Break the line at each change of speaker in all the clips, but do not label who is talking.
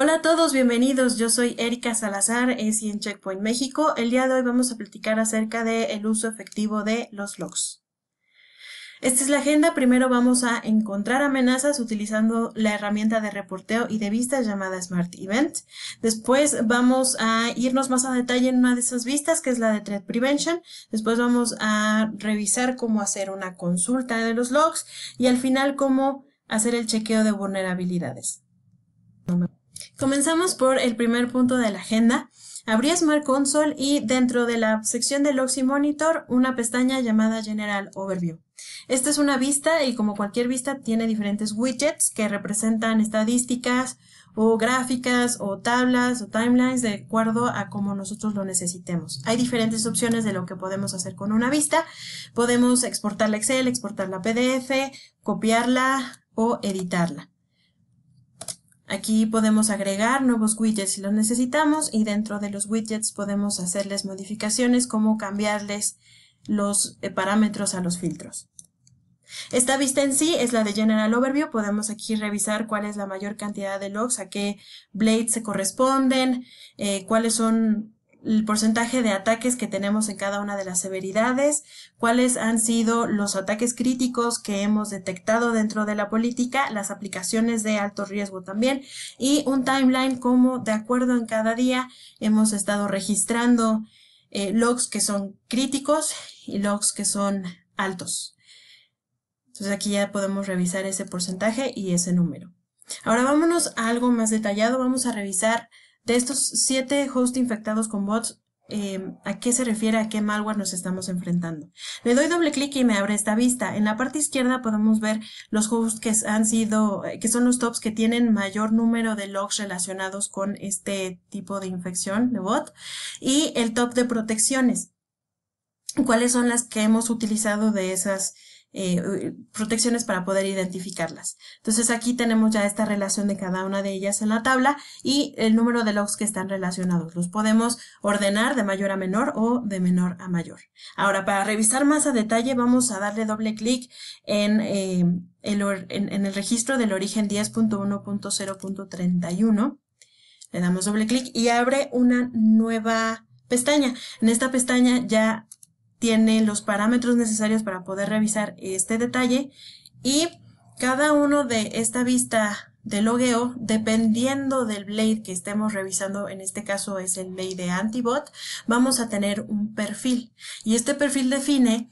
Hola a todos, bienvenidos. Yo soy Erika Salazar, SI en Checkpoint México. El día de hoy vamos a platicar acerca del el uso efectivo de los logs. Esta es la agenda. Primero vamos a encontrar amenazas utilizando la herramienta de reporteo y de vistas llamada Smart Event. Después vamos a irnos más a detalle en una de esas vistas, que es la de Threat Prevention. Después vamos a revisar cómo hacer una consulta de los logs y al final cómo hacer el chequeo de vulnerabilidades. Comenzamos por el primer punto de la agenda. Abrí Smart Console y dentro de la sección del Oxy Monitor una pestaña llamada General Overview. Esta es una vista y como cualquier vista tiene diferentes widgets que representan estadísticas o gráficas o tablas o timelines de acuerdo a cómo nosotros lo necesitemos. Hay diferentes opciones de lo que podemos hacer con una vista. Podemos exportarla a Excel, exportarla a PDF, copiarla o editarla. Aquí podemos agregar nuevos widgets si los necesitamos y dentro de los widgets podemos hacerles modificaciones como cambiarles los eh, parámetros a los filtros. Esta vista en sí es la de General Overview. Podemos aquí revisar cuál es la mayor cantidad de logs, a qué blades se corresponden, eh, cuáles son el porcentaje de ataques que tenemos en cada una de las severidades, cuáles han sido los ataques críticos que hemos detectado dentro de la política, las aplicaciones de alto riesgo también y un timeline como de acuerdo en cada día hemos estado registrando eh, logs que son críticos y logs que son altos. Entonces aquí ya podemos revisar ese porcentaje y ese número. Ahora vámonos a algo más detallado, vamos a revisar de estos siete hosts infectados con bots, em, a qué se refiere, a qué malware nos estamos enfrentando. Le doy doble clic y me abre esta vista. En la parte izquierda podemos ver los hosts que han sido, eh, que son los tops que tienen mayor número de logs relacionados con este tipo de infección de bot y el top de protecciones cuáles son las que hemos utilizado de esas eh, protecciones para poder identificarlas. Entonces aquí tenemos ya esta relación de cada una de ellas en la tabla y el número de logs que están relacionados. Los podemos ordenar de mayor a menor o de menor a mayor. Ahora, para revisar más a detalle, vamos a darle doble clic en, eh, el en el registro del origen 10.1.0.31. Le damos doble clic y abre una nueva pestaña. En esta pestaña ya tiene los parámetros necesarios para poder revisar este detalle y cada uno de esta vista de logueo, dependiendo del blade que estemos revisando, en este caso es el blade de Antibot, vamos a tener un perfil y este perfil define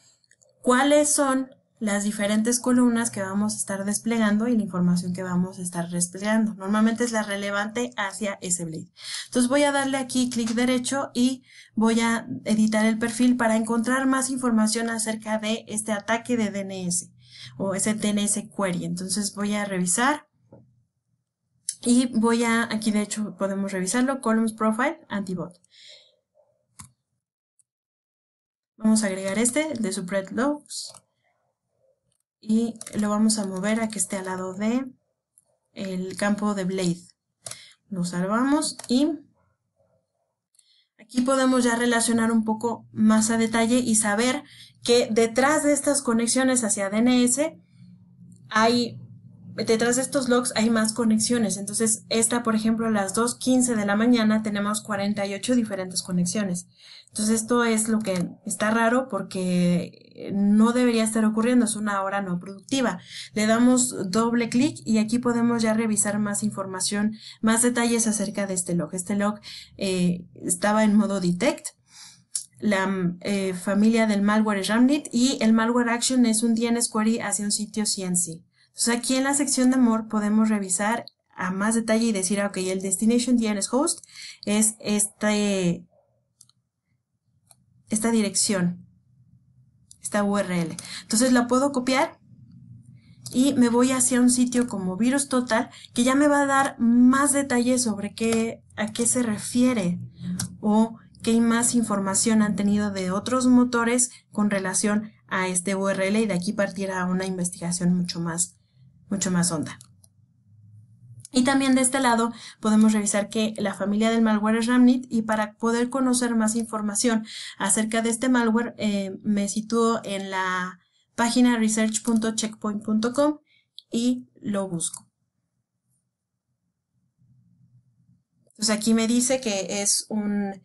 cuáles son las diferentes columnas que vamos a estar desplegando y la información que vamos a estar desplegando. Normalmente es la relevante hacia ese blade. Entonces voy a darle aquí clic derecho y voy a editar el perfil para encontrar más información acerca de este ataque de DNS o ese DNS query. Entonces voy a revisar y voy a, aquí de hecho podemos revisarlo, columns profile, antibot. Vamos a agregar este, de subred logs y lo vamos a mover a que esté al lado de el campo de blade. Lo salvamos y aquí podemos ya relacionar un poco más a detalle y saber que detrás de estas conexiones hacia DNS hay detrás de estos logs hay más conexiones. Entonces, esta, por ejemplo, a las 2.15 de la mañana tenemos 48 diferentes conexiones. Entonces, esto es lo que está raro porque no debería estar ocurriendo, es una hora no productiva. Le damos doble clic y aquí podemos ya revisar más información, más detalles acerca de este log. Este log eh, estaba en modo detect la eh, familia del malware es Ramnit y el malware action es un DNS query hacia un sitio CNC. Entonces aquí en la sección de amor podemos revisar a más detalle y decir, ah, ok, el Destination DNS Host es este, esta dirección, esta URL. Entonces la puedo copiar y me voy hacia un sitio como VirusTotal que ya me va a dar más detalles sobre a qué se refiere o qué más información han tenido de otros motores con relación a este URL y de aquí partirá una investigación mucho más mucho más honda. Y también de este lado podemos revisar que la familia del malware es Ramnit y para poder conocer más información acerca de este malware eh, me sitúo en la página research.checkpoint.com y lo busco. Entonces aquí me dice que es un,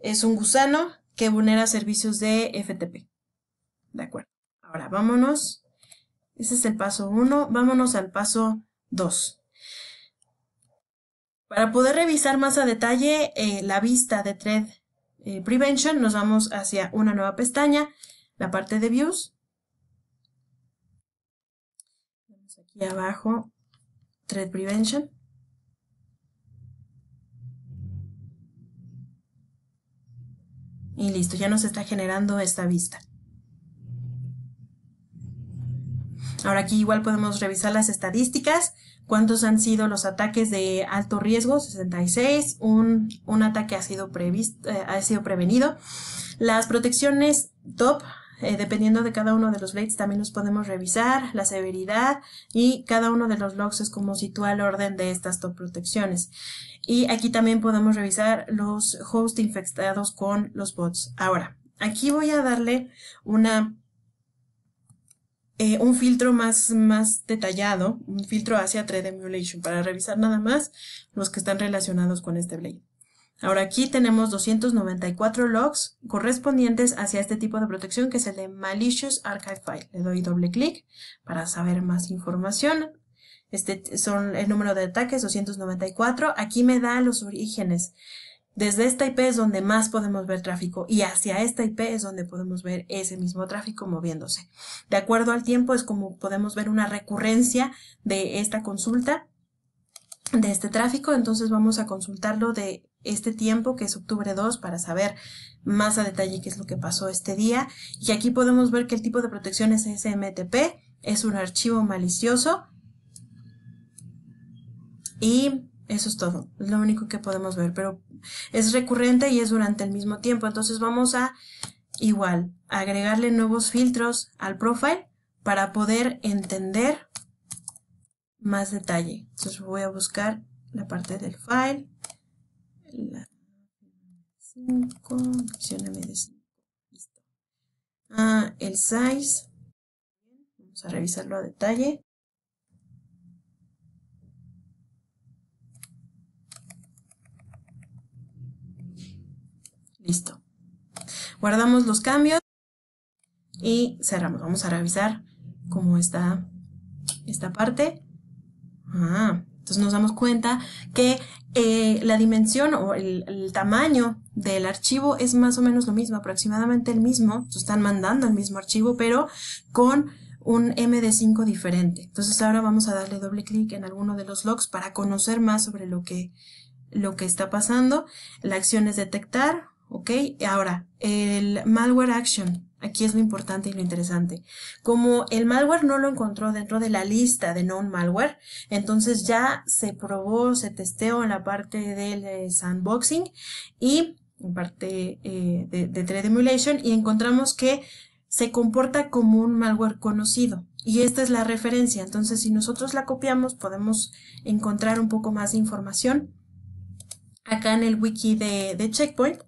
es un gusano que vulnera servicios de FTP. De acuerdo. Ahora vámonos ese es el paso 1. Vámonos al paso 2. Para poder revisar más a detalle eh, la vista de Thread eh, Prevention, nos vamos hacia una nueva pestaña, la parte de Views. Vamos aquí abajo, Thread Prevention. Y listo, ya nos está generando esta vista. Ahora aquí igual podemos revisar las estadísticas, cuántos han sido los ataques de alto riesgo, 66, un, un ataque ha sido, previsto, eh, ha sido prevenido. Las protecciones top, eh, dependiendo de cada uno de los blades, también los podemos revisar, la severidad y cada uno de los logs es como sitúa el orden de estas top protecciones. Y aquí también podemos revisar los hosts infectados con los bots. Ahora, aquí voy a darle una eh, un filtro más, más detallado, un filtro hacia 3 Emulation para revisar nada más los que están relacionados con este blade. Ahora aquí tenemos 294 logs correspondientes hacia este tipo de protección que es el de Malicious Archive File. Le doy doble clic para saber más información. Este son el número de ataques 294. Aquí me da los orígenes desde esta IP es donde más podemos ver tráfico y hacia esta IP es donde podemos ver ese mismo tráfico moviéndose. De acuerdo al tiempo es como podemos ver una recurrencia de esta consulta, de este tráfico, entonces vamos a consultarlo de este tiempo que es octubre 2 para saber más a detalle qué es lo que pasó este día. Y aquí podemos ver que el tipo de protección es SMTP, es un archivo malicioso y eso es todo, es lo único que podemos ver, pero es recurrente y es durante el mismo tiempo. Entonces vamos a igual agregarle nuevos filtros al profile para poder entender más detalle. Entonces voy a buscar la parte del file, 5, listo. Ah, el size, vamos a revisarlo a detalle. Listo. Guardamos los cambios y cerramos. Vamos a revisar cómo está esta parte. Ah, entonces nos damos cuenta que eh, la dimensión o el, tamaño del archivo es más o menos lo mismo, aproximadamente el mismo. están mandando el mismo archivo, pero con un MD5 diferente. Entonces ahora vamos a darle doble clic en alguno de los logs para conocer más sobre lo que, lo que está pasando. La acción es detectar, ¿Ok? Ahora, el malware action. Aquí es lo importante y lo interesante. Como el malware no lo encontró dentro de la lista de known malware, entonces ya se probó, se testeó en la parte del eh, sandboxing y en parte eh, de, de Thread Emulation y encontramos que se comporta como un malware conocido. Y esta es la referencia. Entonces, si nosotros la copiamos, podemos encontrar un poco más de información acá en el wiki de Checkpoint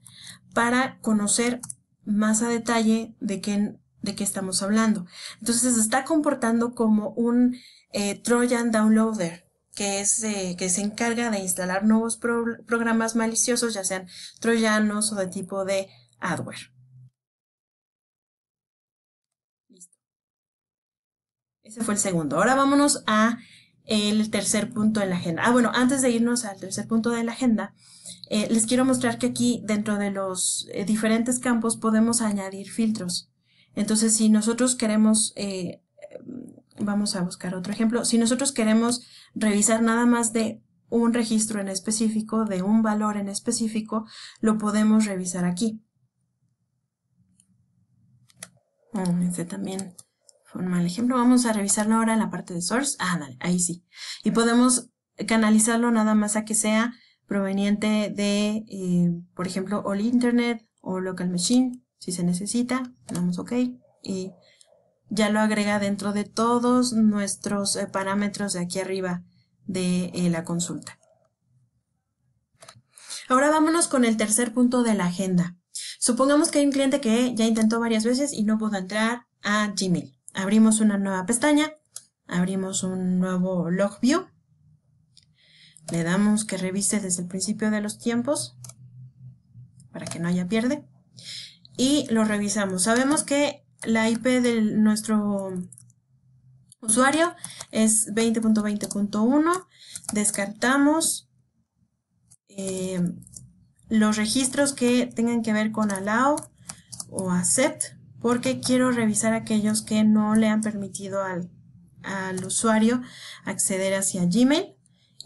para conocer más a detalle de qué, de qué estamos hablando. Entonces se está comportando como un eh, Trojan Downloader, que, es, eh, que se encarga de instalar nuevos programas maliciosos, ya sean troyanos o de tipo de adware. Ese fue el segundo. Ahora vámonos a el tercer punto en la agenda. Ah, bueno, antes de irnos al tercer punto de la agenda, eh, les quiero mostrar que aquí dentro de los eh, diferentes campos podemos añadir filtros. Entonces, si nosotros queremos, eh, em, vamos a buscar otro ejemplo, si nosotros queremos revisar nada más de un registro en específico, de un valor en específico, lo podemos revisar aquí. Este también un mal ejemplo. Vamos a revisarlo ahora en la parte de source. Ah, dale, ahí sí. Y podemos canalizarlo nada más a que sea proveniente de, eh, por ejemplo, all internet o local machine, si se necesita. Damos OK. Y ya lo agrega dentro de todos nuestros eh, parámetros de aquí arriba de eh, la consulta. Ahora vámonos con el tercer punto de la agenda. Supongamos que hay un cliente que ya intentó varias veces y no pudo entrar a Gmail. Abrimos una nueva pestaña, abrimos un nuevo log view, le damos que revise desde el principio de los tiempos para que no haya pierde y lo revisamos. Sabemos que la IP de nuestro usuario es 20.20.1, descartamos eh, los registros que tengan que ver con allow o accept porque quiero revisar aquellos que no le han permitido al, usuario acceder hacia Gmail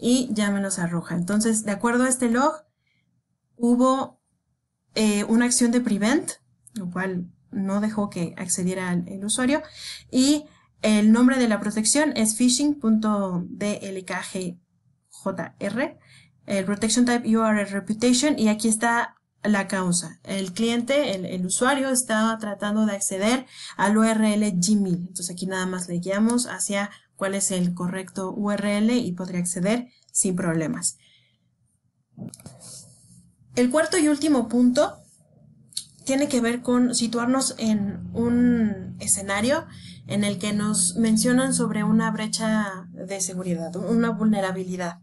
y ya me los arroja. Entonces, de acuerdo a este log, hubo eh, una acción de prevent, lo cual no dejó que accediera al, el usuario, y el nombre de la protección es phishing.dlkjr, el protection type URL reputation, y aquí está la causa. El cliente, el, usuario, estaba tratando de acceder al URL Gmail. Entonces aquí nada más le guiamos hacia cuál es el correcto URL y podría acceder sin problemas. El cuarto y último punto tiene que ver con situarnos en un escenario en el que nos mencionan sobre una brecha de seguridad, una vulnerabilidad.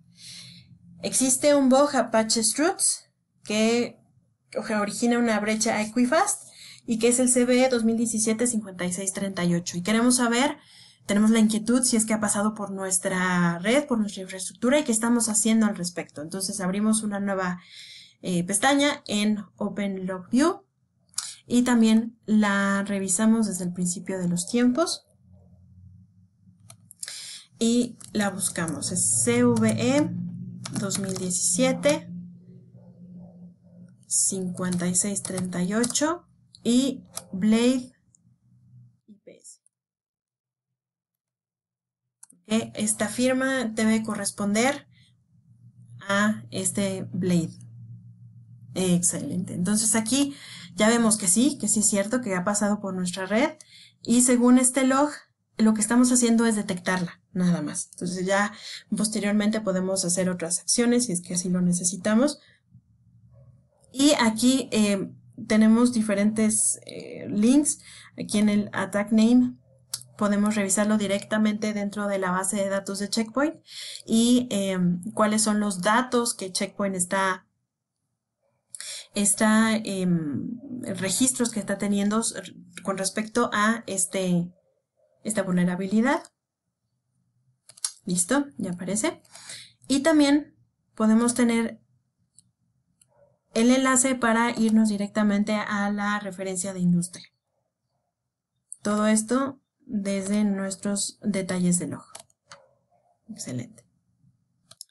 Existe un bug Apache Struts que origina una brecha Equifast y que es el CBE 2017-5638. Y queremos saber, tenemos la inquietud si es que ha pasado por nuestra red, por nuestra infraestructura y qué estamos haciendo al respecto. Entonces abrimos una nueva eh, pestaña en Open Log View y también la revisamos desde el principio de los tiempos y la buscamos. Es CVE 2017 5638 y Blade IPS. esta firma debe corresponder a este Blade. Excelente. Entonces aquí ya vemos que sí, que sí es cierto, que ha pasado por nuestra red. Y según este log, lo que estamos haciendo es detectarla, nada más. Entonces ya posteriormente podemos hacer otras acciones si es que así lo necesitamos. Y aquí eh, tenemos diferentes eh, links. Aquí en el attack name podemos revisarlo directamente dentro de la base de datos de Checkpoint y eh, cuáles son los datos que Checkpoint está, está registros que está teniendo con respecto a este, esta vulnerabilidad. Listo, ya aparece. Y también podemos tener el enlace para irnos directamente a la referencia de industria. Todo esto desde nuestros detalles del ojo. Excelente.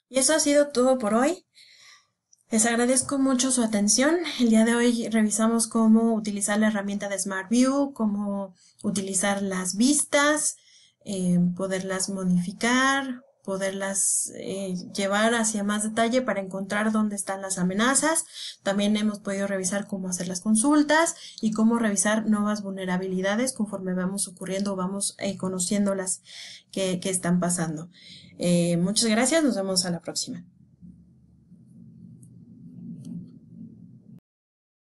Y eso ha sido todo por hoy. Les agradezco mucho su atención. El día de hoy revisamos cómo utilizar la herramienta de Smart View, cómo utilizar las vistas, eh, poderlas modificar, poderlas eh, llevar hacia más detalle para encontrar dónde están las amenazas. También hemos podido revisar cómo hacer las consultas y cómo revisar nuevas vulnerabilidades conforme vamos ocurriendo o vamos eh, conociendo las que, están pasando. Eh, muchas gracias, nos vemos a la próxima.